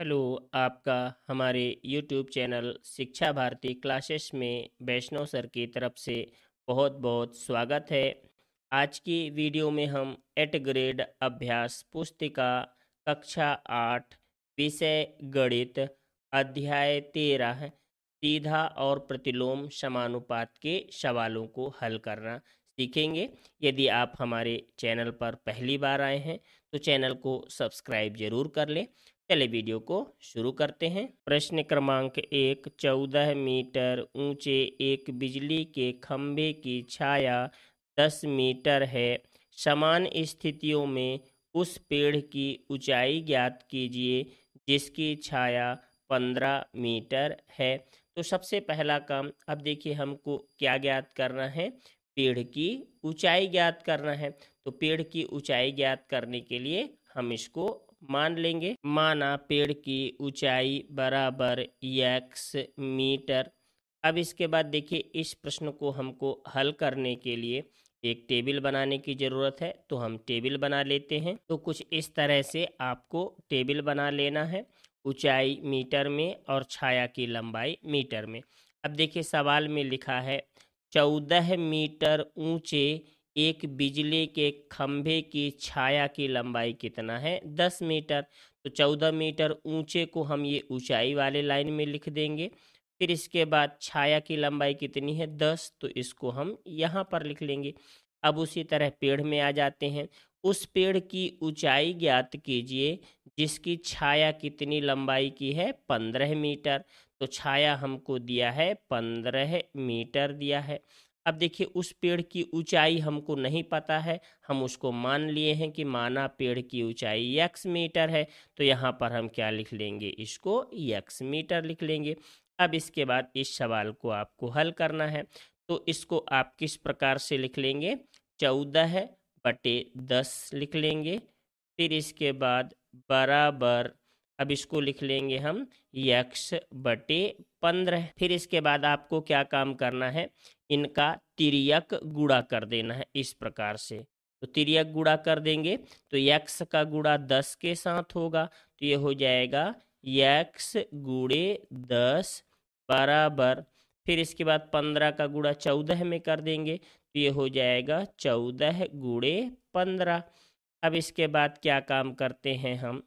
hello आपका हमारे YouTube channel शिक्षा भारती क्लासेस में वैष्णव सर की तरफ से बहुत बहुत स्वागत है आज की वीडियो में हम एट ग्रेड अभ्यास पुस्तिका कक्षा आठ विषय गणित अध्याय तेरह सीधा और प्रतिलोम समानुपात के सवालों को हल करना सीखेंगे यदि आप हमारे चैनल पर पहली बार आए हैं तो चैनल को सब्सक्राइब जरूर कर लें चले वीडियो को शुरू करते हैं प्रश्न क्रमांक एक चौदह मीटर ऊंचे एक बिजली के खंभे की छाया दस मीटर है समान स्थितियों में उस पेड़ की ऊंचाई ज्ञात कीजिए जिसकी छाया पंद्रह मीटर है तो सबसे पहला काम अब देखिए हमको क्या ज्ञात करना है पेड़ की ऊंचाई ज्ञात करना है तो पेड़ की ऊंचाई ज्ञात करने के लिए हम इसको मान लेंगे माना पेड़ की ऊंचाई बराबर एक्स मीटर अब इसके बाद देखिए इस प्रश्न को हमको हल करने के लिए एक टेबल बनाने की ज़रूरत है तो हम टेबल बना लेते हैं तो कुछ इस तरह से आपको टेबल बना लेना है ऊंचाई मीटर में और छाया की लंबाई मीटर में अब देखिए सवाल में लिखा है चौदह मीटर ऊंचे एक बिजली के खंभे की छाया की लंबाई कितना है दस मीटर तो चौदह मीटर ऊंचे को हम ये ऊंचाई वाले लाइन में लिख देंगे फिर इसके बाद छाया की लंबाई कितनी है दस तो इसको हम यहाँ पर लिख लेंगे अब उसी तरह पेड़ में आ जाते हैं उस पेड़ की ऊंचाई ज्ञात कीजिए जिसकी छाया कितनी लंबाई की है पंद्रह मीटर तो छाया हमको दिया है पंद्रह मीटर दिया है अब देखिए उस पेड़ की ऊंचाई हमको नहीं पता है हम उसको मान लिए हैं कि माना पेड़ की ऊंचाई यक्स मीटर है तो यहाँ पर हम क्या लिख लेंगे इसको यक्स मीटर लिख लेंगे अब इसके बाद इस सवाल को आपको हल करना है तो इसको आप किस प्रकार से लिख लेंगे चौदह बटे दस लिख लेंगे फिर इसके बाद बराबर अब इसको लिख लेंगे हम यक्स बटे पंद्रह फिर इसके बाद आपको क्या काम करना है इनका तिरियक गुड़ा कर देना है इस प्रकार से तो तिरियक गुड़ा कर देंगे तो यक्स का गुड़ा दस के साथ होगा तो ये हो जाएगा यक्स गुड़े दस बराबर फिर इसके बाद पंद्रह का गुड़ा चौदह में कर देंगे तो ये हो जाएगा चौदह गुड़े पंद्रह अब इसके बाद क्या काम करते हैं हम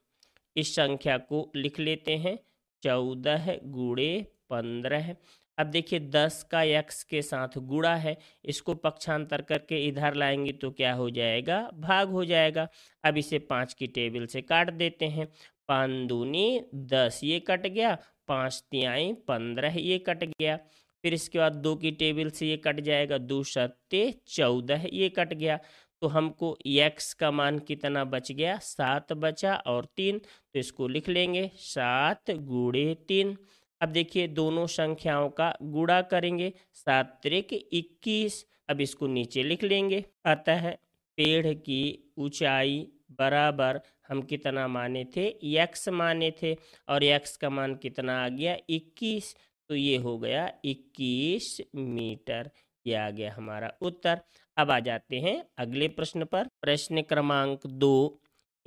इस संख्या को लिख लेते हैं चौदह गुड़े पंद्रह अब देखिए दस का यक्स के साथ गुड़ा है इसको पक्षांतर करके इधर लाएंगे तो क्या हो जाएगा भाग हो जाएगा अब इसे पाँच की टेबल से काट देते हैं पान दूनी दस ये कट गया पाँच तिहाई पंद्रह ये कट गया फिर इसके बाद दो की टेबल से ये कट जाएगा दो सत्ते चौदह ये कट गया तो हमको यक्स का मान कितना बच गया सात बचा और तीन तो इसको लिख लेंगे सात गुड़े तीन अब देखिए दोनों संख्याओं का गुड़ा करेंगे सात त्रिक इक्कीस अब इसको नीचे लिख लेंगे अतः पेड़ की ऊंचाई बराबर हम कितना माने थे यक्स माने थे और यक्स का मान कितना आ गया इक्कीस तो ये हो गया इक्कीस मीटर ये आ गया हमारा उत्तर अब आ जाते हैं अगले प्रश्न पर प्रश्न क्रमांक दो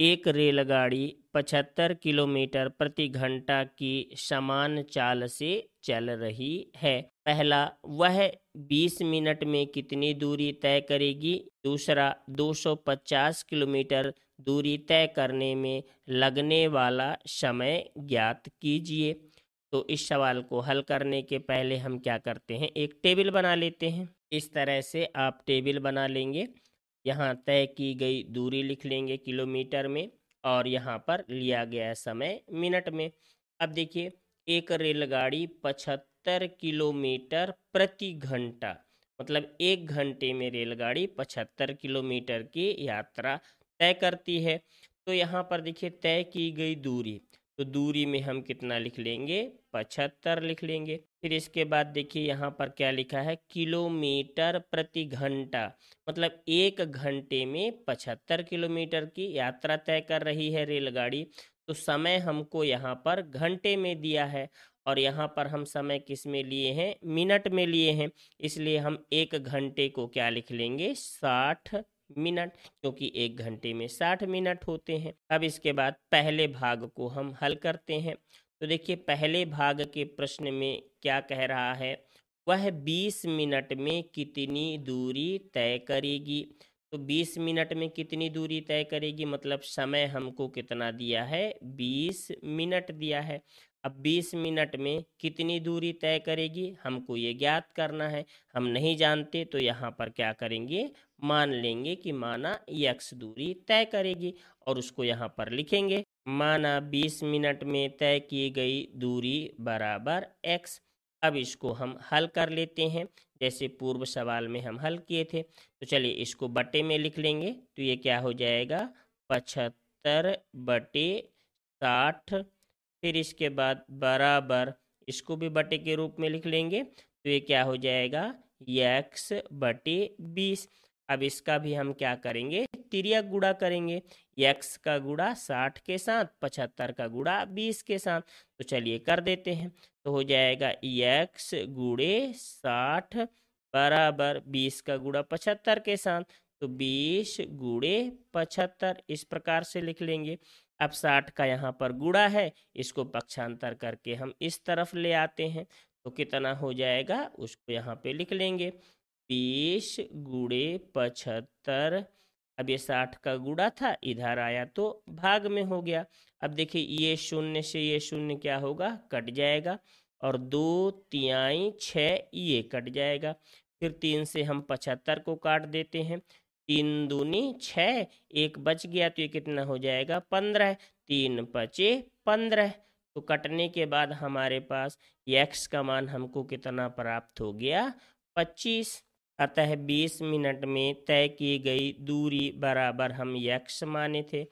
एक रेलगाड़ी 75 किलोमीटर प्रति घंटा की समान चाल से चल रही है पहला वह 20 मिनट में कितनी दूरी तय करेगी दूसरा 250 किलोमीटर दूरी तय करने में लगने वाला समय ज्ञात कीजिए तो इस सवाल को हल करने के पहले हम क्या करते हैं एक टेबल बना लेते हैं इस तरह से आप टेबल बना लेंगे यहाँ तय की गई दूरी लिख लेंगे किलोमीटर में और यहाँ पर लिया गया समय मिनट में अब देखिए एक रेलगाड़ी पचहत्तर किलोमीटर प्रति घंटा मतलब एक घंटे में रेलगाड़ी पचहत्तर किलोमीटर की यात्रा तय करती है तो यहाँ पर देखिए तय की गई दूरी तो दूरी में हम कितना लिख लेंगे पचहत्तर लिख लेंगे फिर इसके बाद देखिए यहाँ पर क्या लिखा है किलोमीटर प्रति घंटा मतलब एक घंटे में पचहत्तर किलोमीटर की यात्रा तय कर रही है रेलगाड़ी तो समय हमको यहाँ पर घंटे में दिया है और यहाँ पर हम समय किस में लिए हैं मिनट में लिए हैं इसलिए हम एक घंटे को क्या लिख लेंगे साठ मिनट क्योंकि एक घंटे में साठ मिनट होते हैं अब इसके बाद पहले भाग को हम हल करते हैं तो देखिए पहले भाग के प्रश्न में क्या कह रहा है वह बीस मिनट में कितनी दूरी तय करेगी तो 20 मिनट में कितनी दूरी तय करेगी मतलब समय हमको कितना दिया है 20 मिनट दिया है अब 20 मिनट में कितनी दूरी तय करेगी हमको ये ज्ञात करना है हम नहीं जानते तो यहाँ पर क्या करेंगे मान लेंगे कि माना यक्स दूरी तय करेगी और उसको यहाँ पर लिखेंगे माना 20 मिनट में तय की गई दूरी बराबर एक्स अब इसको हम हल कर लेते हैं जैसे पूर्व सवाल में हम हल किए थे तो चलिए इसको बटे में लिख लेंगे तो ये क्या हो जाएगा पचहत्तर बटे साठ फिर इसके बाद बराबर इसको भी बटे के रूप में लिख लेंगे तो ये क्या हो जाएगा एक्स बटे बीस अब इसका भी हम क्या करेंगे तिरक गुड़ा करेंगे एक्स का गुड़ा साठ के साथ पचहत्तर का गुड़ा बीस के साथ तो चलिए कर देते हैं तो हो जाएगा एक्स गुड़े साठ बराबर बीस का गुड़ा पचहत्तर के साथ तो बीस गुड़े पचहत्तर इस प्रकार से लिख लेंगे अब साठ का यहाँ पर गुड़ा है इसको पक्षांतर करके हम इस तरफ ले आते हैं तो कितना हो जाएगा उसको यहाँ पे लिख लेंगे बीस गुड़े पचहत्तर अब ये साठ का गुड़ा था इधर आया तो भाग में हो गया अब देखिए ये शून्य से ये शून्य क्या होगा कट जाएगा और दो तियाई छ ये कट जाएगा फिर तीन से हम पचहत्तर को काट देते हैं तीन दूनी छ एक बच गया तो ये कितना हो जाएगा पंद्रह तीन पचे पंद्रह तो कटने के बाद हमारे पास एक्स का मान हमको कितना प्राप्त हो गया पच्चीस अतः 20 मिनट में तय की गई दूरी बराबर हम यक्स माने थे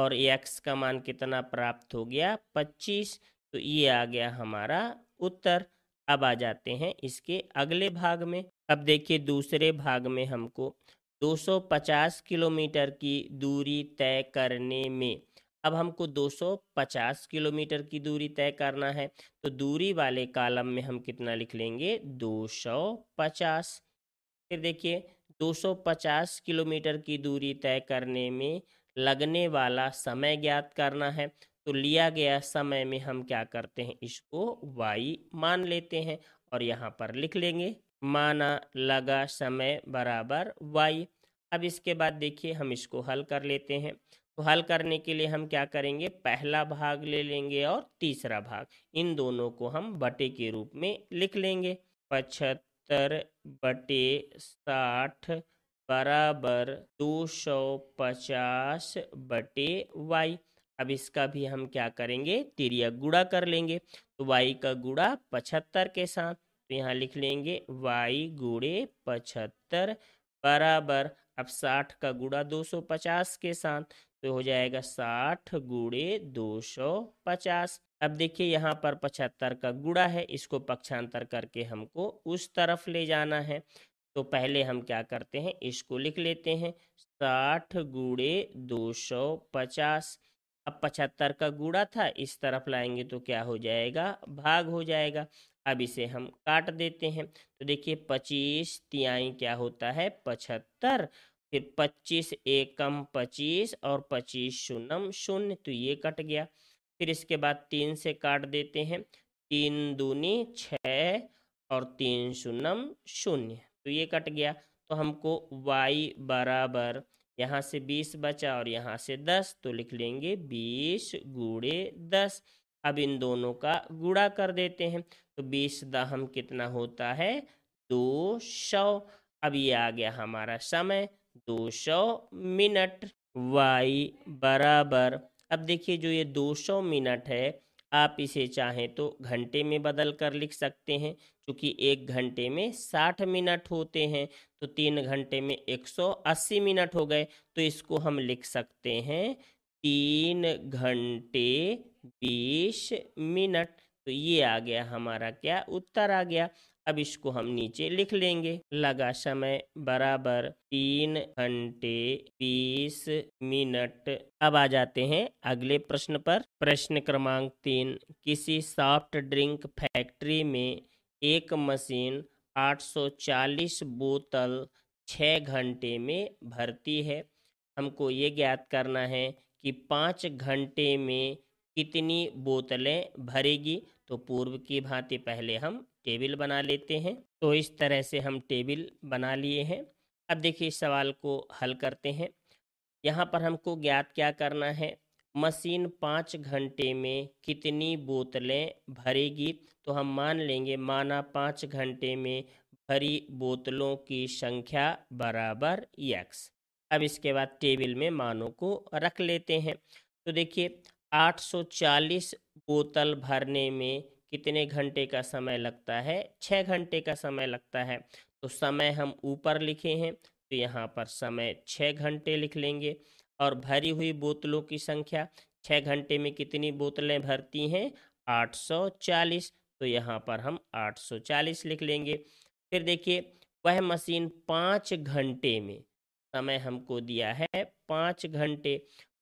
और यक्स का मान कितना प्राप्त हो गया 25 तो ये आ गया हमारा उत्तर अब आ जाते हैं इसके अगले भाग में अब देखिए दूसरे भाग में हमको 250 किलोमीटर की दूरी तय करने में अब हमको 250 किलोमीटर की दूरी तय करना है तो दूरी वाले कालम में हम कितना लिख लेंगे 250 फिर देखिए 250 किलोमीटर की दूरी तय करने में लगने वाला समय ज्ञात करना है तो लिया गया समय में हम क्या करते हैं इसको वाई मान लेते हैं और यहाँ पर लिख लेंगे माना लगा समय बराबर वाई अब इसके बाद देखिए हम इसको हल कर लेते हैं तो हल करने के लिए हम क्या करेंगे पहला भाग ले लेंगे और तीसरा भाग इन दोनों को हम बटे के रूप में लिख लेंगे पचहत्तर सत्तर बटे साठ बराबर दो सौ पचास बटे वाई अब इसका भी हम क्या करेंगे तिरिया गुड़ा कर लेंगे तो वाई का गुड़ा पचहत्तर के साथ तो यहाँ लिख लेंगे वाई गुड़े पचहत्तर बराबर अब साठ का गुड़ा दो सौ पचास के साथ तो हो जाएगा साठ गुड़े दो सौ पचास अब देखिए यहाँ पर पचहत्तर का गुड़ा है इसको पक्षांतर करके हमको उस तरफ ले जाना है तो पहले हम क्या करते हैं इसको लिख लेते हैं साठ गुड़े दो सौ पचास अब पचहत्तर का गुड़ा था इस तरफ लाएंगे तो क्या हो जाएगा भाग हो जाएगा अब इसे हम काट देते हैं तो देखिए पच्चीस तिहाई क्या होता है पचहत्तर फिर पच्चीस एकम पच्चीस और पच्चीस शून्यम शून्य तो ये कट गया फिर इसके बाद तीन से काट देते हैं तीन दूनी छ और तीन शून्यम शून्य तो ये कट गया तो हमको y बराबर यहाँ से बीस बचा और यहाँ से दस तो लिख लेंगे बीस गुड़े दस अब इन दोनों का गुड़ा कर देते हैं तो बीस दहम कितना होता है दो सौ अब ये आ गया हमारा समय दो सौ मिनट y बराबर अब देखिए जो ये 200 मिनट है आप इसे चाहें तो घंटे में बदल कर लिख सकते हैं क्योंकि एक घंटे में 60 मिनट होते हैं तो तीन घंटे में 180 मिनट हो गए तो इसको हम लिख सकते हैं तीन घंटे बीस मिनट तो ये आ गया हमारा क्या उत्तर आ गया अब इसको हम नीचे लिख लेंगे लगा समय बराबर तीन घंटे बीस मिनट अब आ जाते हैं अगले प्रश्न पर प्रश्न क्रमांक तीन किसी सॉफ्ट ड्रिंक फैक्ट्री में एक मशीन 840 बोतल छः घंटे में भरती है हमको ये ज्ञात करना है कि पाँच घंटे में कितनी बोतलें भरेगी तो पूर्व की भांति पहले हम टेबल बना लेते हैं तो इस तरह से हम टेबल बना लिए हैं अब देखिए इस सवाल को हल करते हैं यहाँ पर हमको ज्ञात क्या करना है मशीन पाँच घंटे में कितनी बोतलें भरेगी तो हम मान लेंगे माना पाँच घंटे में भरी बोतलों की संख्या बराबर यक्स अब इसके बाद टेबल में मानों को रख लेते हैं तो देखिए 840 बोतल भरने में कितने घंटे का समय लगता है छः घंटे का समय लगता है तो समय हम ऊपर लिखे हैं तो यहाँ पर समय छः घंटे लिख लेंगे और भरी हुई बोतलों की संख्या छः घंटे में कितनी बोतलें भरती हैं 840 तो यहाँ पर हम 840 लिख लेंगे फिर देखिए वह मशीन पाँच घंटे में समय हमको दिया है पाँच घंटे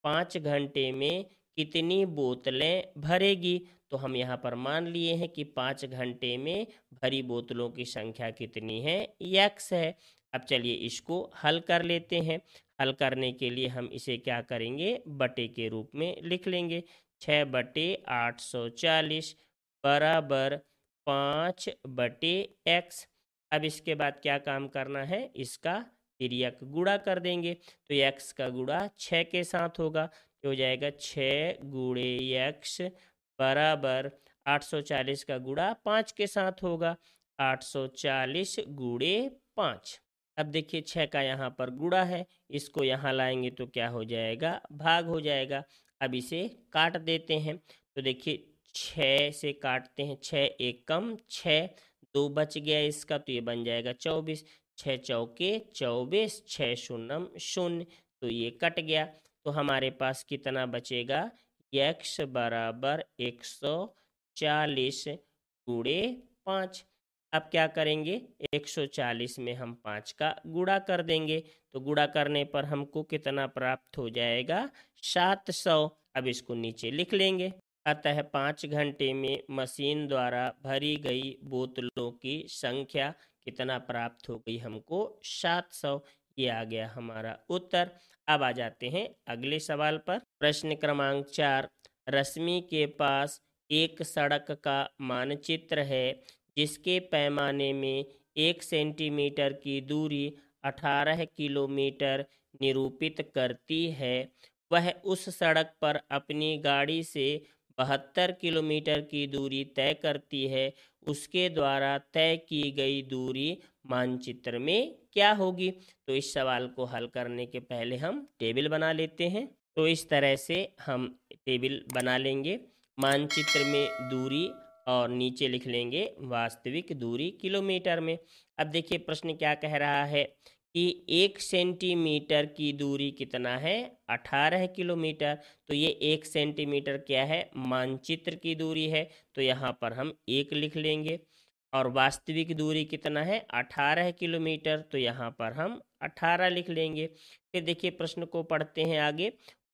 पाँच घंटे में कितनी बोतलें भरेगी तो हम यहाँ पर मान लिए हैं कि पाँच घंटे में भरी बोतलों की संख्या कितनी है यक्स है अब चलिए इसको हल कर लेते हैं हल करने के लिए हम इसे क्या करेंगे बटे के रूप में लिख लेंगे छः बटे आठ सौ चालीस बराबर पाँच बटे एक्स अब इसके बाद क्या काम करना है इसका फिर यक गुड़ा कर देंगे तो यक्स का गुड़ा छः के साथ होगा तो हो जाएगा छः गुड़े यक्स बराबर 840 का गुड़ा पाँच के साथ होगा 840 गुड़े पाँच अब देखिए छः का यहाँ पर गुड़ा है इसको यहाँ लाएंगे तो क्या हो जाएगा भाग हो जाएगा अब इसे काट देते हैं तो देखिए छः से काटते हैं छः एक कम छः दो बच गया इसका तो ये बन जाएगा चौबीस छः चौके चौबीस छः शून्यम शून्य तो ये कट गया तो हमारे पास कितना बचेगा एक्स बराबर एक सौ चालीस गुड़े पाँच अब क्या करेंगे चालीस में हम पाँच का गुड़ा कर देंगे तो गुड़ा करने पर हमको कितना प्राप्त हो जाएगा सात सौ अब इसको नीचे लिख लेंगे अतः पाँच घंटे में मशीन द्वारा भरी गई बोतलों की संख्या कितना प्राप्त हो गई हमको सात सौ ये आ गया हमारा उत्तर अब आ जाते हैं अगले सवाल पर प्रश्न क्रमांक चार रश्मि के पास एक सड़क का मानचित्र है जिसके पैमाने में एक सेंटीमीटर की दूरी अठारह किलोमीटर निरूपित करती है वह उस सड़क पर अपनी गाड़ी से बहत्तर किलोमीटर की दूरी तय करती है उसके द्वारा तय की गई दूरी मानचित्र में क्या होगी तो इस सवाल को हल करने के पहले हम टेबल बना लेते हैं तो इस तरह से हम टेबल बना लेंगे मानचित्र में दूरी और नीचे लिख लेंगे वास्तविक दूरी किलोमीटर में अब देखिए प्रश्न क्या कह रहा है कि एक सेंटीमीटर की दूरी कितना है अठारह किलोमीटर तो ये एक सेंटीमीटर क्या है मानचित्र की दूरी है तो यहाँ पर हम एक लिख लेंगे और वास्तविक दूरी कितना है 18 किलोमीटर तो यहाँ पर हम 18 लिख लेंगे फिर देखिए प्रश्न को पढ़ते हैं आगे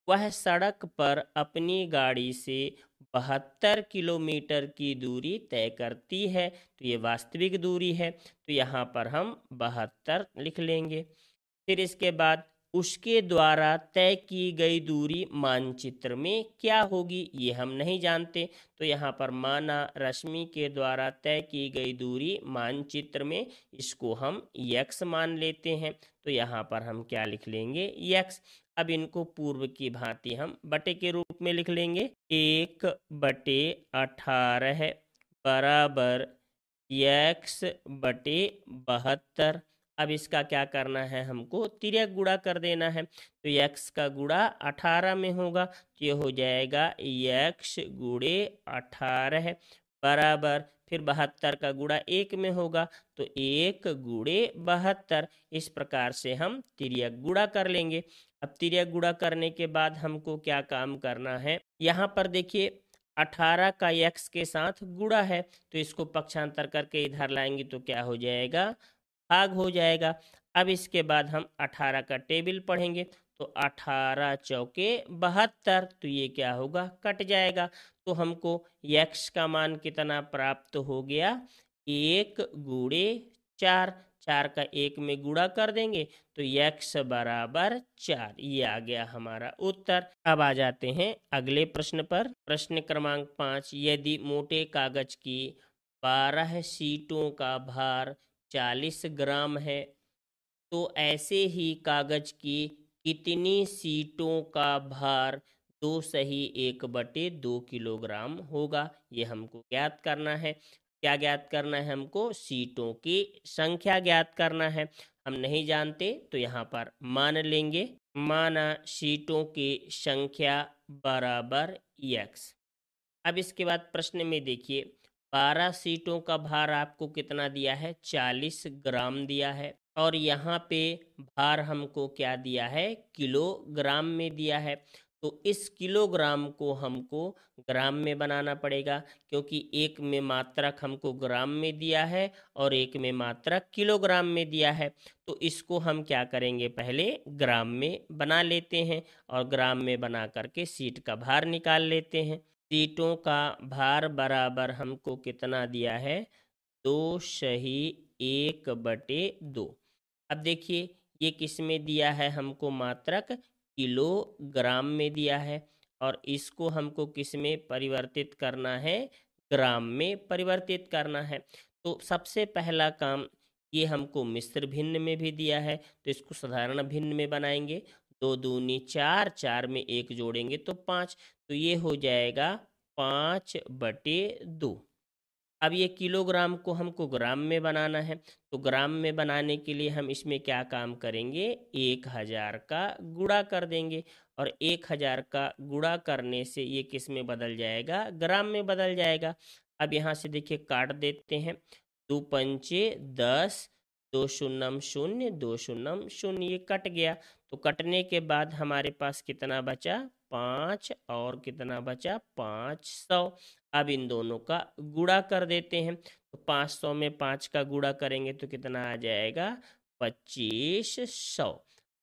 वह सड़क पर अपनी गाड़ी से बहत्तर किलोमीटर की दूरी तय करती है तो ये वास्तविक दूरी है तो यहाँ पर हम बहत्तर लिख लेंगे फिर इसके बाद उसके द्वारा तय की गई दूरी मानचित्र में क्या होगी ये हम नहीं जानते तो यहाँ पर माना रश्मि के द्वारा तय की गई दूरी मानचित्र में इसको हम यक्स मान लेते हैं तो यहाँ पर हम क्या लिख लेंगे यक्स अब इनको पूर्व की भांति हम बटे के रूप में लिख लेंगे एक बटे अठारह बराबर यक्स बटे बहत्तर अब इसका क्या करना है हमको तिरक गुड़ा कर देना है तो यक्स का गुड़ा अठारह में होगा तो ये हो जाएगा यक्ष गुड़े अठारह बराबर फिर बहत्तर का गुड़ा एक में होगा तो एक गुड़े बहत्तर इस प्रकार से हम तिरक गुड़ा कर लेंगे अब तिरक गुड़ा करने के बाद हमको क्या काम करना है यहाँ पर देखिए अठारह का यक्स के साथ गुड़ा है तो इसको पक्षांतर करके इधर लाएंगे तो क्या हो जाएगा आग हो जाएगा अब इसके बाद हम अठारह का टेबल पढ़ेंगे तो अठारह चौके बहत्तर तो ये क्या होगा कट जाएगा तो हमको यक्ष का मान कितना प्राप्त हो गया एक गुड़े चार चार का एक में गुड़ा कर देंगे तो यक्ष बराबर चार ये आ गया हमारा उत्तर अब आ जाते हैं अगले प्रश्न पर प्रश्न क्रमांक पाँच यदि मोटे कागज की बारह सीटों का भार चालीस ग्राम है तो ऐसे ही कागज की कितनी सीटों का भार दो सही एक बटे दो किलोग्राम होगा ये हमको ज्ञात करना है क्या ज्ञात करना है हमको सीटों की संख्या ज्ञात करना है हम नहीं जानते तो यहाँ पर मान लेंगे माना सीटों की संख्या बराबर एक्स अब इसके बाद प्रश्न में देखिए बारह सीटों का भार आपको कितना दिया है चालीस ग्राम दिया है और यहाँ पे भार हमको क्या दिया है किलोग्राम में दिया है तो इस किलोग्राम को हमको ग्राम में बनाना पड़ेगा क्योंकि एक में मात्रक हमको ग्राम में दिया है और एक में मात्रक किलोग्राम में दिया है तो इसको हम क्या करेंगे पहले ग्राम में बना लेते हैं और ग्राम में बना करके सीट का भार निकाल लेते हैं सीटों का भार बराबर हमको कितना दिया है दो सही एक बटे दो अब देखिए ये किस में दिया है हमको मात्रक किलोग्राम में दिया है और इसको हमको किस में परिवर्तित करना है ग्राम में परिवर्तित करना है तो सबसे पहला काम ये हमको मिश्र भिन्न में भी दिया है तो इसको साधारण भिन्न में बनाएंगे दो दूनी चार चार में एक जोड़ेंगे तो पाँच तो ये हो जाएगा पाँच बटे दो अब ये किलोग्राम को हमको ग्राम में बनाना है तो ग्राम में बनाने के लिए हम इसमें क्या काम करेंगे एक हज़ार का गुड़ा कर देंगे और एक हज़ार का गुड़ा करने से ये किस में बदल जाएगा ग्राम में बदल जाएगा अब यहाँ से देखिए काट देते हैं दो पंचे दस दो शून्यम शून्य दो शून्यम शून्य ये कट गया तो कटने के बाद हमारे पास कितना बचा पाँच और कितना बचा पाँच सौ अब इन दोनों का गुड़ा कर देते हैं तो पाँच सौ में पाँच का गुड़ा करेंगे तो कितना आ जाएगा पच्चीस सौ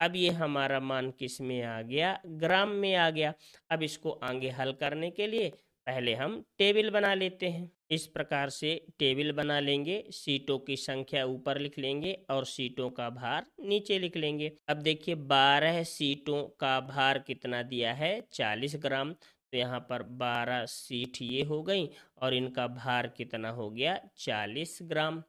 अब ये हमारा मान किस में आ गया ग्राम में आ गया अब इसको आगे हल करने के लिए पहले हम टेबल बना लेते हैं इस प्रकार से टेबल बना लेंगे सीटों की संख्या ऊपर लिख लेंगे और सीटों का भार नीचे लिख लेंगे अब देखिए बारह सीटों का भार कितना दिया है चालीस ग्राम तो यहाँ पर बारह सीट ये हो गई और इनका भार कितना हो गया चालीस ग्राम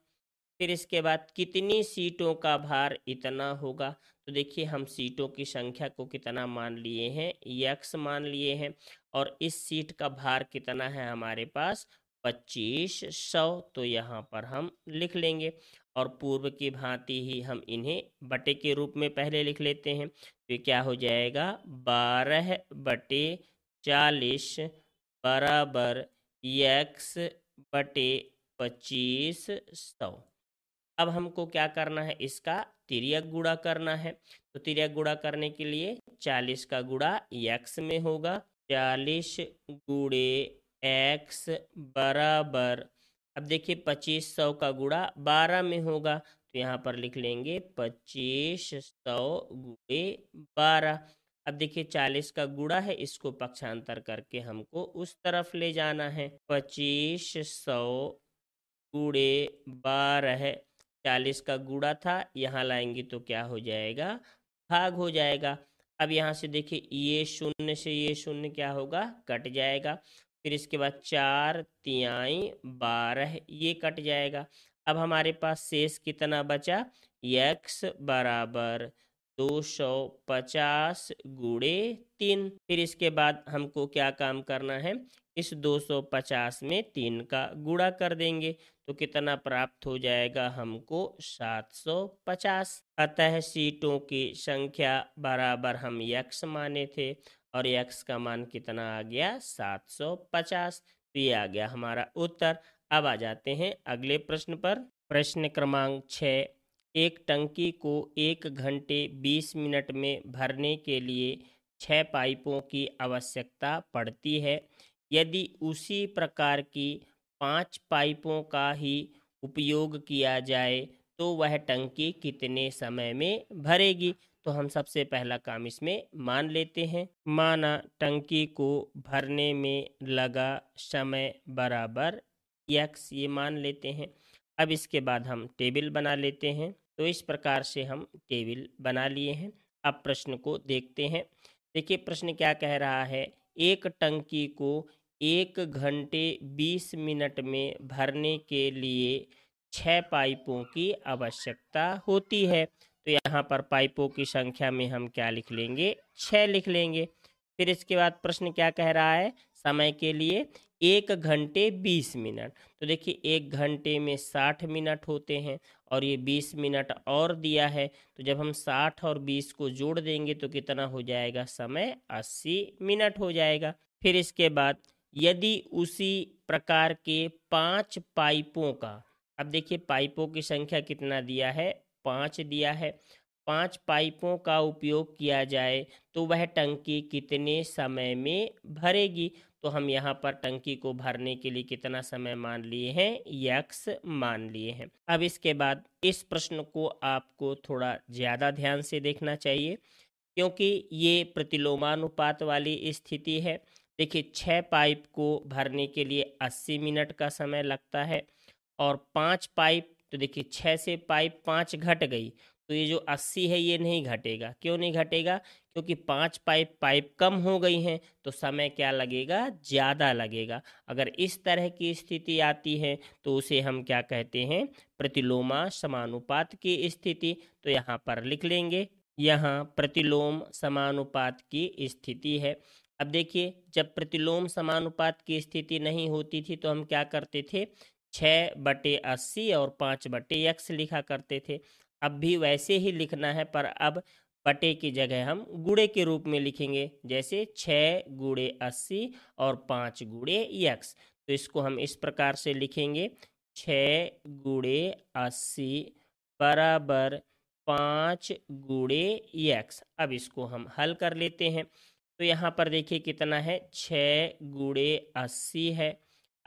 फिर इसके बाद कितनी सीटों का भार इतना होगा तो देखिए हम सीटों की संख्या को कितना मान लिए हैं यक्स मान लिए हैं और इस सीट का भार कितना है हमारे पास पच्चीस सौ तो यहाँ पर हम लिख लेंगे और पूर्व की भांति ही हम इन्हें बटे के रूप में पहले लिख लेते हैं तो क्या हो जाएगा बारह बटे चालीस बराबर यक्स बटे पच्चीस सौ अब हमको क्या करना है इसका तिरक गुड़ा करना है तो तिरक गुड़ा करने के लिए चालीस का गुड़ा एक्स में होगा चालीस गुड़े एक्स बराबर अब देखिए पच्चीस सौ का गुड़ा बारह में होगा तो यहाँ पर लिख लेंगे पच्चीस सौ गुड़े बारह अब देखिए चालीस का गुड़ा है इसको पक्षांतर करके हमको उस तरफ ले जाना है पच्चीस सौ गुड़े बारह चालीस का गुड़ा था यहाँ लाएंगे तो क्या हो जाएगा भाग हो जाएगा अब यहाँ से देखिए ये शून्य से ये शून्य क्या होगा कट जाएगा फिर इसके बाद चार तियाई बारह ये कट जाएगा अब हमारे पास शेष कितना बचा यक्स बराबर दो सौ पचास गुड़े तीन फिर इसके बाद हमको क्या काम करना है इस दो सौ पचास में तीन का गुड़ा कर देंगे तो कितना प्राप्त हो जाएगा हमको 750 अतः सीटों की संख्या बराबर हम यक्स माने थे और यक्स का मान कितना आ गया 750 तो ये आ गया हमारा उत्तर अब आ जाते हैं अगले प्रश्न पर प्रश्न क्रमांक छ एक टंकी को एक घंटे 20 मिनट में भरने के लिए छः पाइपों की आवश्यकता पड़ती है यदि उसी प्रकार की पांच पाइपों का ही उपयोग किया जाए तो वह टंकी कितने समय में भरेगी तो हम सबसे पहला काम इसमें मान लेते हैं माना टंकी को भरने में लगा समय बराबर यक्स ये मान लेते हैं अब इसके बाद हम टेबल बना लेते हैं तो इस प्रकार से हम टेबल बना लिए हैं अब प्रश्न को देखते हैं देखिए प्रश्न क्या कह रहा है एक टंकी को एक घंटे बीस मिनट में भरने के लिए छः पाइपों की आवश्यकता होती है तो यहाँ पर पाइपों की संख्या में हम क्या लिख लेंगे छः लिख लेंगे फिर इसके बाद प्रश्न क्या कह रहा है समय के लिए एक घंटे बीस मिनट तो देखिए एक घंटे में साठ मिनट होते हैं और ये बीस मिनट और दिया है तो जब हम साठ और बीस को जोड़ देंगे तो कितना हो जाएगा समय अस्सी मिनट हो जाएगा फिर इसके बाद यदि उसी प्रकार के पांच पाइपों का अब देखिए पाइपों की संख्या कितना दिया है पाँच दिया है पांच पाइपों का उपयोग किया जाए तो वह टंकी कितने समय में भरेगी तो हम यहाँ पर टंकी को भरने के लिए कितना समय मान लिए हैं यक्स मान लिए हैं अब इसके बाद इस प्रश्न को आपको थोड़ा ज़्यादा ध्यान से देखना चाहिए क्योंकि ये प्रतिलोमानुपात वाली स्थिति है देखिए छः पाइप को भरने के लिए अस्सी मिनट का समय लगता है और पाँच पाइप तो देखिए छः से पाइप पाँच घट गई तो ये जो अस्सी है ये नहीं घटेगा क्यों नहीं घटेगा क्योंकि पांच पाइप पाइप कम हो गई हैं तो समय क्या लगेगा ज़्यादा लगेगा अगर इस तरह की स्थिति आती है तो उसे हम क्या कहते हैं प्रतिलोमा समानुपात की स्थिति तो यहाँ पर लिख लेंगे यहाँ प्रतिलोम समानुपात की स्थिति है अब देखिए जब प्रतिलोम समानुपात की स्थिति नहीं होती थी तो हम क्या करते थे छः बटे अस्सी और पाँच बटे यक्स लिखा करते थे अब भी वैसे ही लिखना है पर अब बटे की जगह हम गुड़े के रूप में लिखेंगे जैसे छः गुड़े अस्सी और पाँच गुड़े यक्स तो इसको हम इस प्रकार से लिखेंगे छः गुड़े अस्सी बराबर पाँच गुड़े यक्स अब इसको हम हल कर लेते हैं तो यहाँ पर देखिए कितना है छ गुड़े अस्सी है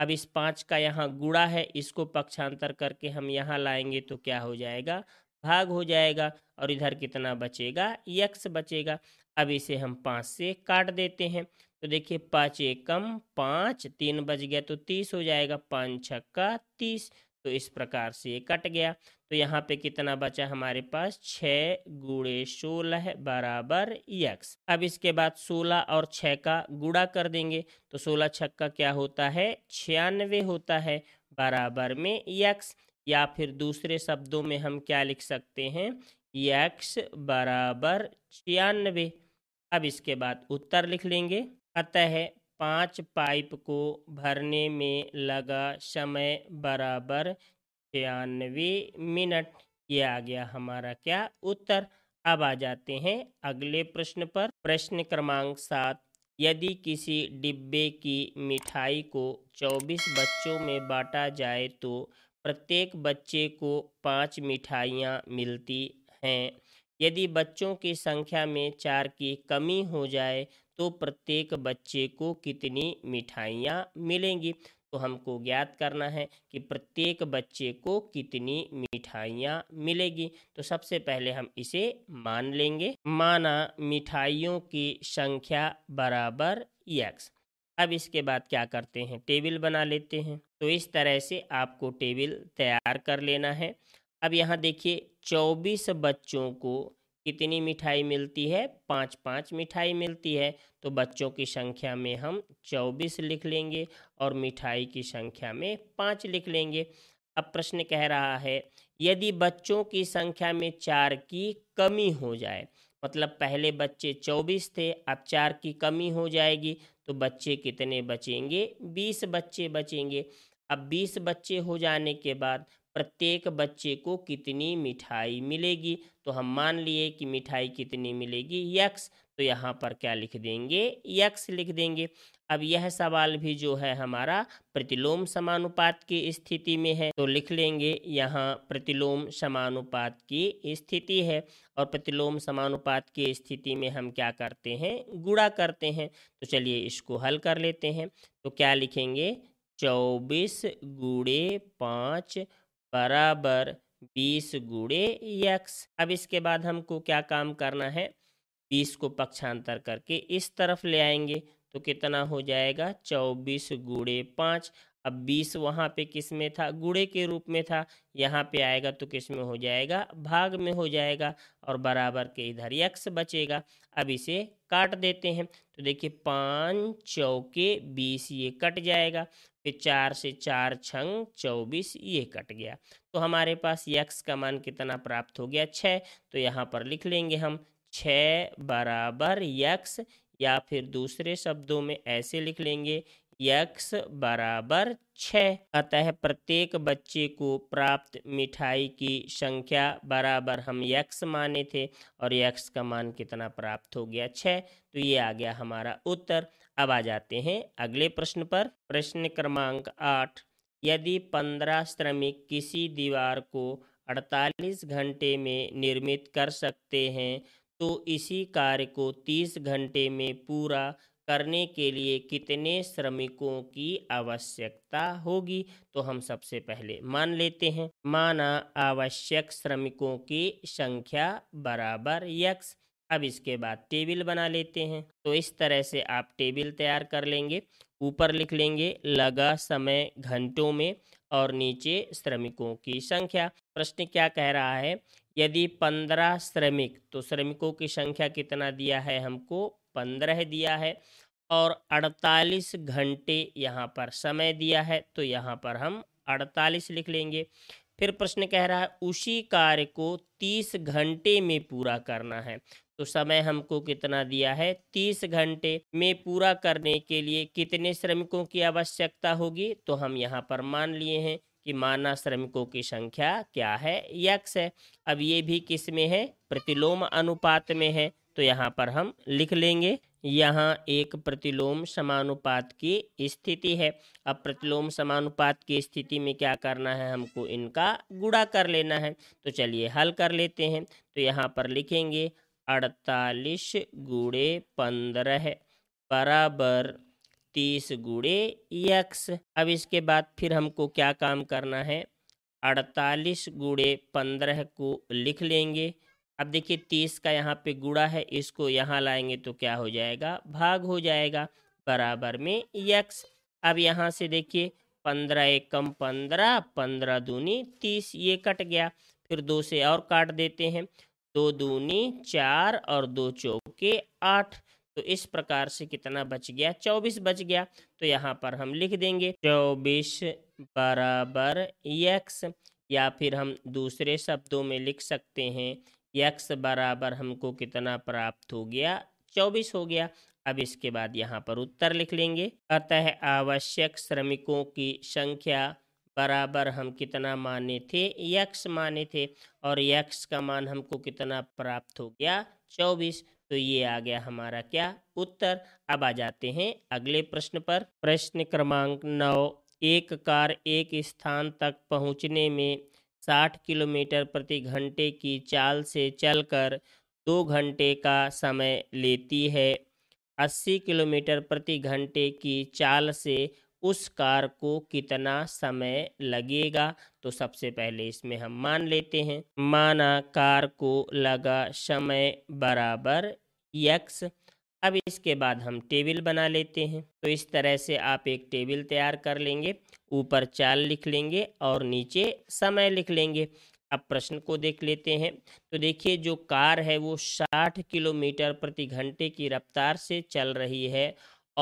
अब इस पाँच का यहाँ गुड़ा है इसको पक्षांतर करके हम यहाँ लाएंगे तो क्या हो जाएगा भाग हो जाएगा और इधर कितना बचेगा यक्स बचेगा अब इसे हम पाँच से काट देते हैं तो देखिए पाँच एक कम पाँच तीन बज गया तो तीस हो जाएगा पाँच छक्का तीस तो इस प्रकार से ये कट गया तो यहाँ पे कितना बचा हमारे पास छः गुड़े सोलह बराबर यक्स अब इसके बाद सोलह और छः का गुड़ा कर देंगे तो सोलह छक्का क्या होता है छियानवे होता है बराबर में यक्स या फिर दूसरे शब्दों में हम क्या लिख सकते हैं यक्स बराबर छियानवे अब इसके बाद उत्तर लिख लेंगे अतः पांच पाइप को भरने में लगा समय बराबर छियानवे मिनट ये आ गया हमारा क्या उत्तर अब आ जाते हैं अगले प्रश्न पर प्रश्न क्रमांक सात यदि किसी डिब्बे की मिठाई को 24 बच्चों में बांटा जाए तो प्रत्येक बच्चे को पांच मिठाइयाँ मिलती हैं यदि बच्चों की संख्या में चार की कमी हो जाए तो प्रत्येक बच्चे को कितनी मिठाइयाँ मिलेंगी तो हमको ज्ञात करना है कि प्रत्येक बच्चे को कितनी मिठाइयाँ मिलेगी तो सबसे पहले हम इसे मान लेंगे माना मिठाइयों की संख्या बराबर यक्स अब इसके बाद क्या करते हैं टेबल बना लेते हैं तो इस तरह से आपको टेबल तैयार कर लेना है अब यहाँ देखिए चौबीस बच्चों को कितनी मिठाई मिलती है पाँच पाँच मिठाई मिलती है तो बच्चों की संख्या में हम चौबीस लिख लेंगे और मिठाई की संख्या में पाँच लिख लेंगे अब प्रश्न कह रहा है यदि बच्चों की संख्या में चार की कमी हो जाए मतलब पहले बच्चे चौबीस थे अब चार की कमी हो जाएगी तो बच्चे कितने बचेंगे बीस बच्चे बचेंगे अब बीस बच्चे हो जाने के बाद प्रत्येक बच्चे को कितनी मिठाई मिलेगी तो हम मान लिए कि मिठाई कितनी मिलेगी यक्स तो यहाँ पर क्या लिख देंगे यक्स लिख देंगे अब यह सवाल भी जो है हमारा प्रतिलोम समानुपात की स्थिति में है तो लिख लेंगे यहाँ प्रतिलोम समानुपात की स्थिति है और प्रतिलोम समानुपात की स्थिति में हम क्या करते हैं गुड़ा करते हैं तो चलिए इसको हल कर लेते हैं तो क्या लिखेंगे चौबीस गुड़े पाँच बराबर बीस गुड़े यक्स अब इसके बाद हमको क्या काम करना है बीस को पक्षांतर करके इस तरफ ले आएंगे तो कितना हो जाएगा चौबीस गुड़े पाँच अब बीस वहाँ पे किस में था गुड़े के रूप में था यहाँ पे आएगा तो किस में हो जाएगा भाग में हो जाएगा और बराबर के इधर यक्स बचेगा अब इसे काट देते हैं तो देखिए पाँच चौके बीस ये कट जाएगा फिर चार से चार छंग चौबीस ये कट गया तो हमारे पास यक्स का मान कितना प्राप्त हो गया छः तो यहाँ पर लिख लेंगे हम छ बराबर यक्स या फिर दूसरे शब्दों में ऐसे लिख लेंगे यक्स बराबर छः अतः प्रत्येक बच्चे को प्राप्त मिठाई की संख्या बराबर हम यक्स माने थे और यक्स का मान कितना प्राप्त हो गया छः तो ये आ गया हमारा उत्तर अब आ जाते हैं अगले प्रश्न पर प्रश्न क्रमांक आठ यदि पंद्रह श्रमिक किसी दीवार को अड़तालीस घंटे में निर्मित कर सकते हैं तो इसी कार्य को तीस घंटे में पूरा करने के लिए कितने श्रमिकों की आवश्यकता होगी तो हम सबसे पहले मान लेते हैं माना आवश्यक श्रमिकों की संख्या बराबर यक्स अब इसके बाद टेबल बना लेते हैं तो इस तरह से आप टेबल तैयार कर लेंगे ऊपर लिख लेंगे लगा समय घंटों में और नीचे श्रमिकों की संख्या प्रश्न क्या कह रहा है यदि पंद्रह श्रमिक तो श्रमिकों की संख्या कितना दिया है हमको पंद्रह दिया है और अड़तालीस घंटे यहाँ पर समय दिया है तो यहाँ पर हम अड़तालीस लिख लेंगे फिर प्रश्न कह रहा है उसी कार्य को तीस घंटे में पूरा करना है तो समय हमको कितना दिया है तीस घंटे में पूरा करने के लिए कितने श्रमिकों की आवश्यकता होगी तो हम यहाँ पर मान लिए हैं कि माना श्रमिकों की संख्या क्या है यक्स है अब ये भी किस में है प्रतिलोम अनुपात में है तो यहाँ पर हम लिख लेंगे यहाँ एक प्रतिलोम समानुपात की स्थिति है अब प्रतिलोम समानुपात की स्थिति में क्या करना है हमको इनका गुड़ा कर लेना है तो चलिए हल कर लेते हैं तो यहाँ पर लिखेंगे अड़तालीस गुड़े पंद्रह बराबर तीस गुड़े यक्स अब इसके बाद फिर हमको क्या काम करना है अड़तालीस गुड़े पंद्रह को लिख लेंगे अब देखिए तीस का यहाँ पे गुड़ा है इसको यहाँ लाएंगे तो क्या हो जाएगा भाग हो जाएगा बराबर में यक्स अब यहाँ से देखिए पंद्रह एकम कम पंद्रह पंद्रह दूनी तीस ये कट गया फिर दो से और काट देते हैं दो दूनी चार और दो चौके आठ तो इस प्रकार से कितना बच गया चौबीस बच गया तो यहाँ पर हम लिख देंगे चौबीस बराबर यक्स या फिर हम दूसरे शब्दों में लिख सकते हैं यक्स बराबर हमको कितना प्राप्त हो गया चौबीस हो गया अब इसके बाद यहाँ पर उत्तर लिख लेंगे अतः आवश्यक श्रमिकों की संख्या बराबर हम कितना माने थे यक्स माने थे और यक्स का मान हमको कितना प्राप्त हो गया चौबीस तो ये आ गया हमारा क्या उत्तर अब आ जाते हैं अगले प्रश्न पर प्रश्न क्रमांक नौ एक कार एक स्थान तक पहुंचने में साठ किलोमीटर प्रति घंटे की चाल से चलकर दो घंटे का समय लेती है अस्सी किलोमीटर प्रति घंटे की चाल से उस कार को कितना समय लगेगा तो सबसे पहले इसमें हम मान लेते हैं माना कार को लगा समय बराबर यक्स अब इसके बाद हम टेबल बना लेते हैं तो इस तरह से आप एक टेबल तैयार कर लेंगे ऊपर चाल लिख लेंगे और नीचे समय लिख लेंगे अब प्रश्न को देख लेते हैं तो देखिए जो कार है वो 60 किलोमीटर प्रति घंटे की रफ्तार से चल रही है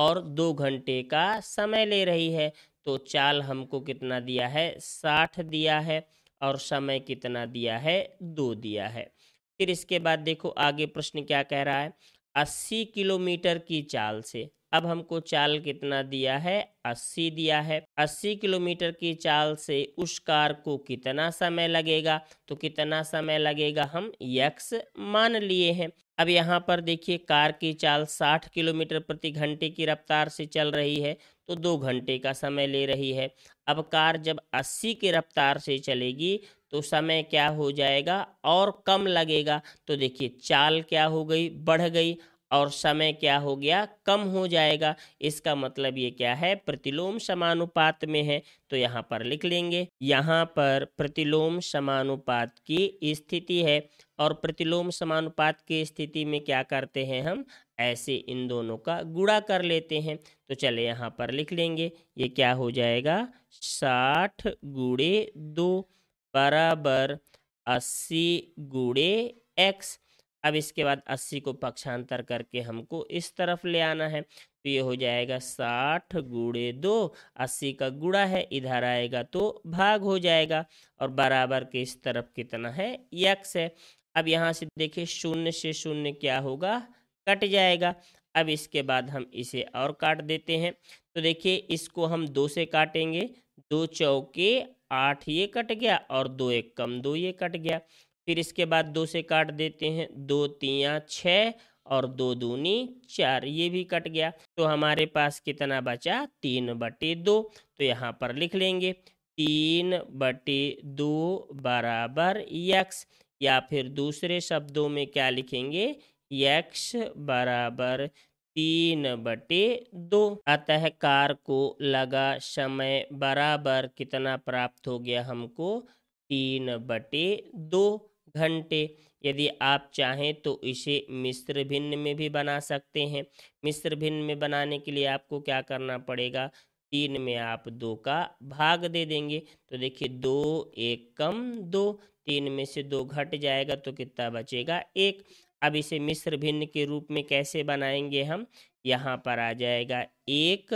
और दो घंटे का समय ले रही है तो चाल हमको कितना दिया है 60 दिया है और समय कितना दिया है दो दिया है फिर इसके बाद देखो आगे प्रश्न क्या कह रहा है अस्सी किलोमीटर की चाल से अब हमको चाल कितना दिया है अस्सी दिया है अस्सी किलोमीटर की चाल से उस कार को कितना समय लगेगा तो कितना समय लगेगा हम यक्स मान लिए हैं अब यहाँ पर देखिए कार की चाल साठ किलोमीटर प्रति घंटे की रफ्तार से चल रही है तो दो घंटे का समय ले रही है अब कार जब 80 की रफ्तार से चलेगी तो समय क्या हो जाएगा और कम लगेगा तो देखिए चाल क्या हो गई बढ़ गई और समय क्या हो गया कम हो जाएगा इसका मतलब ये क्या है प्रतिलोम समानुपात में है तो यहाँ पर लिख लेंगे यहाँ पर प्रतिलोम समानुपात की स्थिति है और प्रतिलोम समानुपात की स्थिति में क्या करते हैं हम ऐसे इन दोनों का गुड़ा कर लेते हैं तो चले यहाँ पर लिख लेंगे ये क्या हो जाएगा साठ गुड़े दो बराबर अस्सी गुड़े एक्स अब इसके बाद अस्सी को पक्षांतर करके हमको इस तरफ ले आना है तो ये हो जाएगा साठ गुड़े दो अस्सी का गुड़ा है इधर आएगा तो भाग हो जाएगा और बराबर के इस तरफ कितना है यक्स है अब यहाँ से देखिए शून्य से शून्य क्या होगा कट जाएगा अब इसके बाद हम इसे और काट देते हैं तो देखिए इसको हम दो से काटेंगे दो चौके आठ ये कट गया और दो एक कम दो ये कट गया फिर इसके बाद दो से काट देते हैं दो तिया छः और दो दूनी चार ये भी कट गया तो हमारे पास कितना बचा तीन बटे दो तो यहाँ पर लिख लेंगे तीन बटे दो बराबर यक्स या फिर दूसरे शब्दों में क्या लिखेंगे यक्ष बराबर तीन बटे दो अतः कार को लगा समय बराबर कितना प्राप्त हो गया हमको तीन बटे दो घंटे यदि आप चाहें तो इसे मिश्र भिन्न में भी बना सकते हैं मिश्र भिन्न में बनाने के लिए आपको क्या करना पड़ेगा तीन में आप दो का भाग दे देंगे तो देखिए दो एक कम दो तीन में से दो घट जाएगा तो कितना बचेगा एक अब इसे मिश्र भिन्न के रूप में कैसे बनाएंगे हम यहाँ पर आ जाएगा एक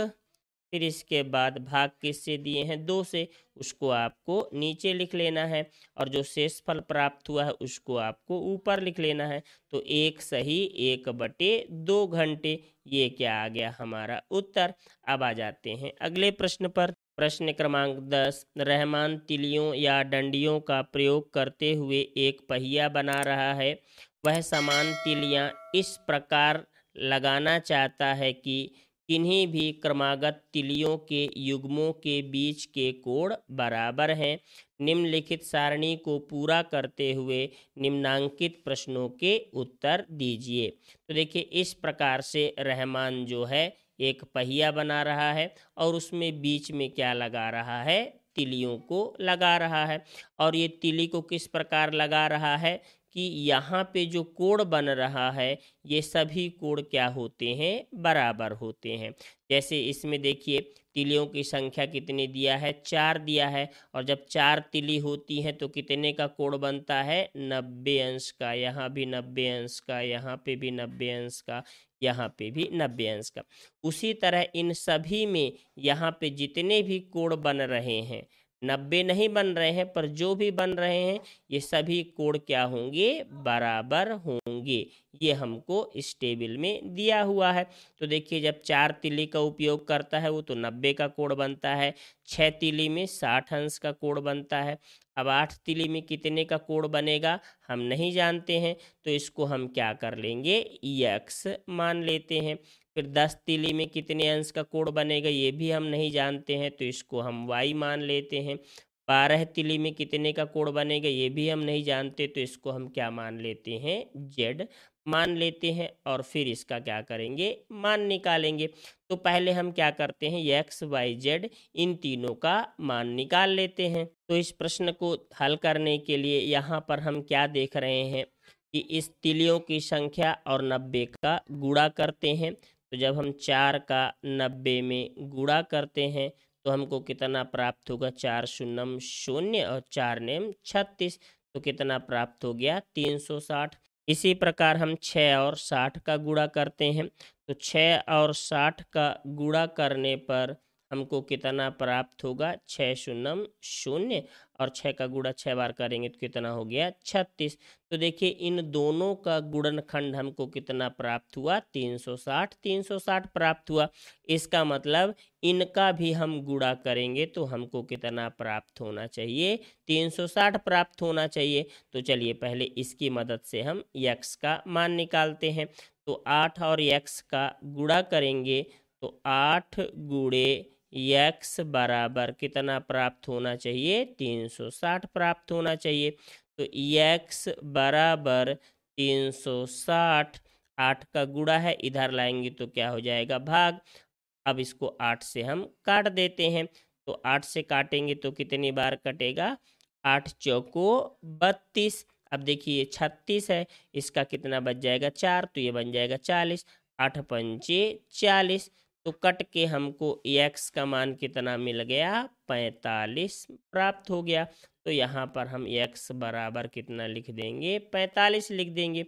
फिर इसके बाद भाग किससे दिए हैं दो से उसको आपको नीचे लिख लेना है और जो शेष फल प्राप्त हुआ है उसको आपको ऊपर लिख लेना है तो एक सही एक बटे दो घंटे ये क्या आ गया हमारा उत्तर अब आ जाते हैं अगले प्रश्न पर प्रश्न क्रमांक दस रहमान तिलियों या डंडियों का प्रयोग करते हुए एक पहिया बना रहा है वह समान तिलियां इस प्रकार लगाना चाहता है कि किन्हीं भी क्रमागत तिलियों के युग्मों के बीच के कोण बराबर हैं निम्नलिखित सारणी को पूरा करते हुए निम्नांकित प्रश्नों के उत्तर दीजिए तो देखिए इस प्रकार से रहमान जो है एक पहिया बना रहा है और उसमें बीच में क्या लगा रहा है तिलियों को लगा रहा है और ये तिली को किस प्रकार लगा रहा है कि यहाँ पे जो कोण बन रहा है ये सभी कोण क्या होते हैं बराबर होते हैं जैसे इसमें देखिए तिलियों की संख्या कितनी दिया है चार दिया है और जब चार तिली होती है तो कितने का कोण बनता है नब्बे अंश का यहाँ भी नब्बे अंश का यहाँ पे भी नब्बे अंश का यहाँ पे भी नब्बे अंश का उसी तरह इन सभी में यहाँ पे जितने भी कोण बन रहे हैं नब्बे नहीं बन रहे हैं पर जो भी बन रहे हैं ये सभी कोड क्या होंगे बराबर होंगे ये हमको इस टेबल में दिया हुआ है तो देखिए जब चार तिली का उपयोग करता है वो तो नब्बे का कोड बनता है छः तिली में साठ अंश का कोड बनता है अब आठ तिली में कितने का कोण बनेगा हम नहीं जानते हैं तो इसको हम क्या कर लेंगे यक्स मान लेते हैं फिर दस तिली में कितने अंश का कोण बनेगा ये भी हम नहीं जानते हैं तो इसको हम वाई मान लेते हैं बारह तिली में कितने का कोण बनेगा ये भी हम नहीं जानते तो इसको हम क्या मान लेते हैं जेड मान लेते हैं और फिर इसका क्या करेंगे मान निकालेंगे तो पहले हम क्या करते हैं एक्स वाई जेड इन तीनों का मान निकाल लेते हैं तो इस प्रश्न को हल करने के लिए यहाँ पर हम क्या देख रहे हैं कि इस तिलियों की संख्या और नब्बे का गुड़ा करते हैं तो जब हम चार का नब्बे में गुड़ा करते हैं तो हमको कितना प्राप्त होगा चार शून्यम शून्य और चार नेम छत्तीस तो कितना प्राप्त हो गया तीन सौ साठ इसी प्रकार हम छ और साठ का गुड़ा करते हैं तो छ और साठ का गुड़ा करने पर हमको कितना प्राप्त होगा छः शून्यम शून्य और छः का गुड़ा छः बार करेंगे तो कितना हो गया छत्तीस तो देखिए इन दोनों का गुणनखंड हमको कितना प्राप्त हुआ तीन तीन सौ साठ सौ साठ प्राप्त हुआ इसका मतलब इनका भी हम गुड़ा करेंगे तो हमको कितना प्राप्त होना चाहिए तीन सौ साठ प्राप्त होना चाहिए तो चलिए पहले इसकी मदद से हम यक्स का मान निकालते हैं तो आठ और यक्स का गुड़ा करेंगे तो आठ गुड़े x बराबर कितना प्राप्त होना चाहिए 360 प्राप्त होना चाहिए तो x बराबर 360 आठ का गुड़ा है इधर लाएंगे तो क्या हो जाएगा भाग अब इसको आठ से हम काट देते हैं तो आठ से काटेंगे तो कितनी बार कटेगा आठ चौको बत्तीस अब देखिए छत्तीस है इसका कितना बच जाएगा चार तो ये बन जाएगा चालीस आठ पंचे चालीस तो कट के हमको एक्स का मान कितना मिल गया पैंतालीस प्राप्त हो गया तो यहाँ पर हम एक्स बराबर कितना लिख देंगे पैंतालीस लिख देंगे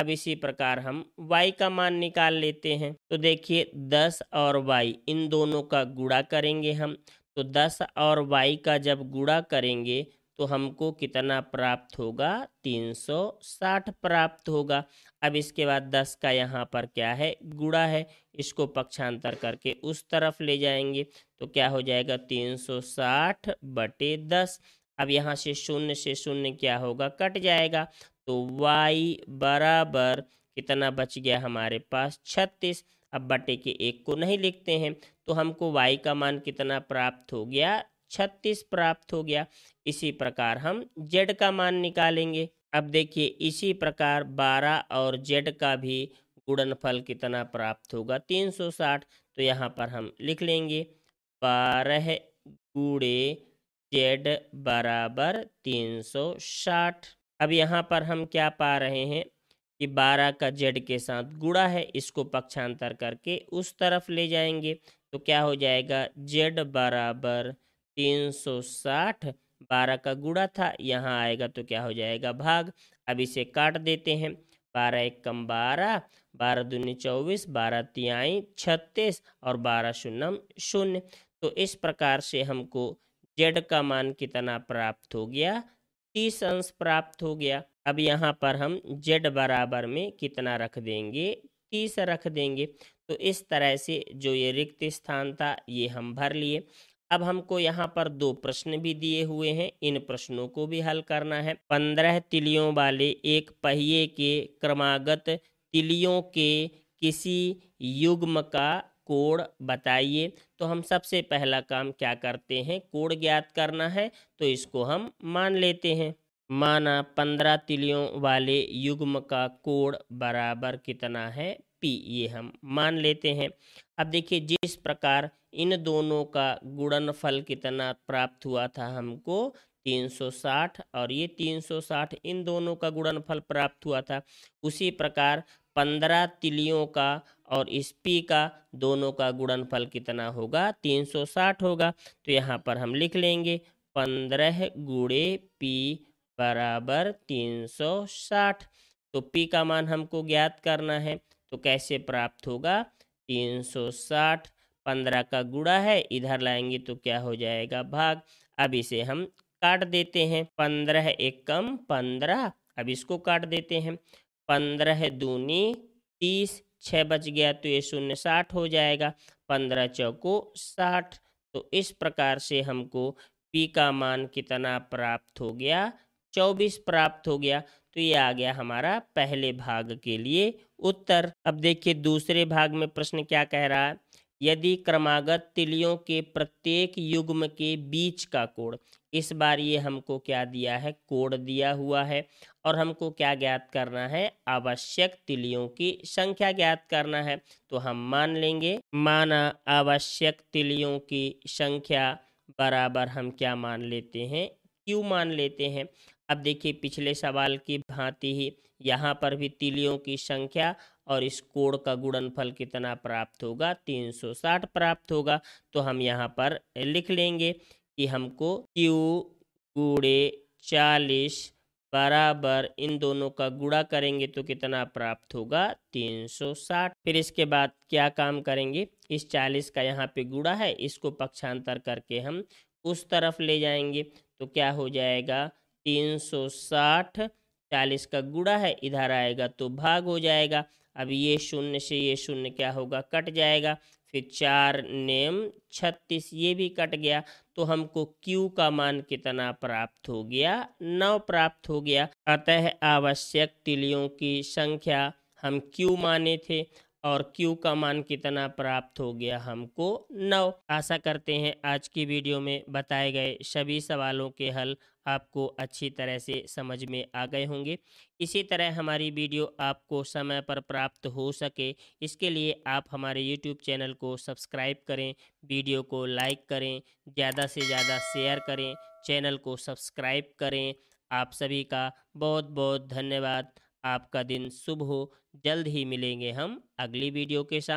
अब इसी प्रकार हम y का मान निकाल लेते हैं तो देखिए दस और y इन दोनों का गुड़ा करेंगे हम तो दस और y का जब गुड़ा करेंगे तो हमको कितना प्राप्त होगा 360 प्राप्त होगा अब इसके बाद 10 का यहाँ पर क्या है गुड़ा है इसको पक्षांतर करके उस तरफ ले जाएंगे तो क्या हो जाएगा 360 बटे दस अब यहाँ से शून्य से शून्य क्या होगा कट जाएगा तो y बराबर कितना बच गया हमारे पास छत्तीस अब बटे के एक को नहीं लिखते हैं तो हमको y का मान कितना प्राप्त हो गया छत्तीस प्राप्त हो गया इसी प्रकार हम जेड का मान निकालेंगे अब देखिए इसी प्रकार बारह और जेड का भी गुणनफल कितना प्राप्त होगा तीन सौ साठ तो यहाँ पर हम लिख लेंगे बारह गुड़े जेड बराबर तीन सौ साठ अब यहाँ पर हम क्या पा रहे हैं कि बारह का जेड के साथ गुड़ा है इसको पक्षांतर करके उस तरफ ले जाएंगे तो क्या हो जाएगा जेड बराबर तीन सौ साठ बारह का गुड़ा था यहाँ आएगा तो क्या हो जाएगा भाग अब इसे काट देते हैं बारह एक कम बारह बारह दूनी चौबीस बारह तिहाई छत्तीस और बारह शून्यम शून्य तो इस प्रकार से हमको जेड का मान कितना प्राप्त हो गया तीस अंश प्राप्त हो गया अब यहाँ पर हम जेड बराबर में कितना रख देंगे तीस रख देंगे तो इस तरह से जो ये रिक्त स्थान था ये हम भर लिए अब हमको यहाँ पर दो प्रश्न भी दिए हुए हैं इन प्रश्नों को भी हल करना है पंद्रह तिलियों वाले एक पहिए के क्रमागत तिलियों के किसी युग्म का कोड बताइए तो हम सबसे पहला काम क्या करते हैं कोड ज्ञात करना है तो इसको हम मान लेते हैं माना पंद्रह तिलियों वाले युग्म का कोड बराबर कितना है पी ये हम मान लेते हैं अब देखिए जिस प्रकार इन दोनों का गुणनफल कितना प्राप्त हुआ था हमको 360 और ये 360 इन दोनों का गुणनफल प्राप्त हुआ था उसी प्रकार 15 तिलियों का और इस पी का दोनों का गुणनफल कितना होगा 360 होगा तो यहाँ पर हम लिख लेंगे 15 गुड़े पी बराबर 360 तो पी का मान हमको ज्ञात करना है तो कैसे प्राप्त होगा तीन सौ साठ पंद्रह का गुड़ा है इधर लाएंगे तो क्या हो जाएगा भाग अब इसे हम काट देते हैं पंद्रह एक कम पंद्रह अब इसको काट देते हैं पंद्रह दूनी तीस छः बच गया तो ये शून्य साठ हो जाएगा पंद्रह चौको साठ तो इस प्रकार से हमको पी का मान कितना प्राप्त हो गया चौबीस प्राप्त हो गया तो ये आ गया हमारा पहले भाग के लिए उत्तर अब देखिए दूसरे भाग में प्रश्न क्या कह रहा है यदि क्रमागत तिलियों के प्रत्येक युग्म के बीच का कोण इस बार ये हमको क्या दिया है कोड दिया हुआ है और हमको क्या ज्ञात करना है आवश्यक तिलियों की संख्या ज्ञात करना है तो हम मान लेंगे माना आवश्यक तिलियों की संख्या बराबर हम क्या मान लेते हैं क्यू मान लेते हैं अब देखिए पिछले सवाल की भांति ही यहाँ पर भी तिलियों की संख्या और इस कोण का गुणनफल कितना प्राप्त होगा 360 प्राप्त होगा तो हम यहाँ पर लिख लेंगे कि हमको Q गुड़े चालीस बराबर इन दोनों का गुड़ा करेंगे तो कितना प्राप्त होगा 360 फिर इसके बाद क्या काम करेंगे इस 40 का यहाँ पे गुड़ा है इसको पक्षांतर करके हम उस तरफ ले जाएंगे तो क्या हो जाएगा तीन सौ साठ चालीस का गुड़ा है इधर आएगा तो भाग हो जाएगा अब ये शून्य से ये शून्य क्या होगा कट जाएगा फिर चार नेम छत्तीस ये भी कट गया तो हमको Q का मान कितना प्राप्त हो गया नौ प्राप्त हो गया अतः आवश्यक तिलियों की संख्या हम Q माने थे और Q का मान कितना प्राप्त हो गया हमको नौ आशा करते हैं आज की वीडियो में बताए गए सभी सवालों के हल आपको अच्छी तरह से समझ में आ गए होंगे इसी तरह हमारी वीडियो आपको समय पर प्राप्त हो सके इसके लिए आप हमारे यूट्यूब चैनल को सब्सक्राइब करें वीडियो को लाइक करें ज़्यादा से ज़्यादा शेयर करें चैनल को सब्सक्राइब करें आप सभी का बहुत बहुत धन्यवाद आपका दिन शुभ हो जल्द ही मिलेंगे हम अगली वीडियो के साथ